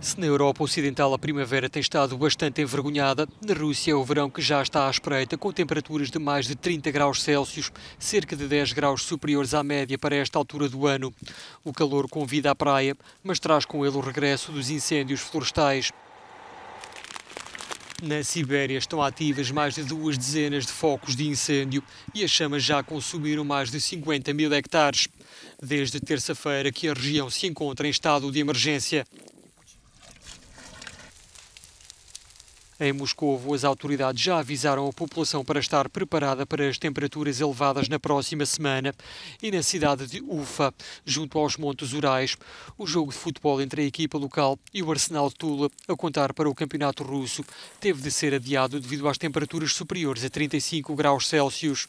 Se na Europa Ocidental a primavera tem estado bastante envergonhada, na Rússia é o verão que já está à espreita, com temperaturas de mais de 30 graus Celsius, cerca de 10 graus superiores à média para esta altura do ano. O calor convida à praia, mas traz com ele o regresso dos incêndios florestais. Na Sibéria estão ativas mais de duas dezenas de focos de incêndio e as chamas já consumiram mais de 50 mil hectares. Desde terça-feira que a região se encontra em estado de emergência. Em Moscou, as autoridades já avisaram a população para estar preparada para as temperaturas elevadas na próxima semana. E na cidade de Ufa, junto aos Montes Urais, o jogo de futebol entre a equipa local e o Arsenal de Tula, a contar para o campeonato russo, teve de ser adiado devido às temperaturas superiores a 35 graus Celsius.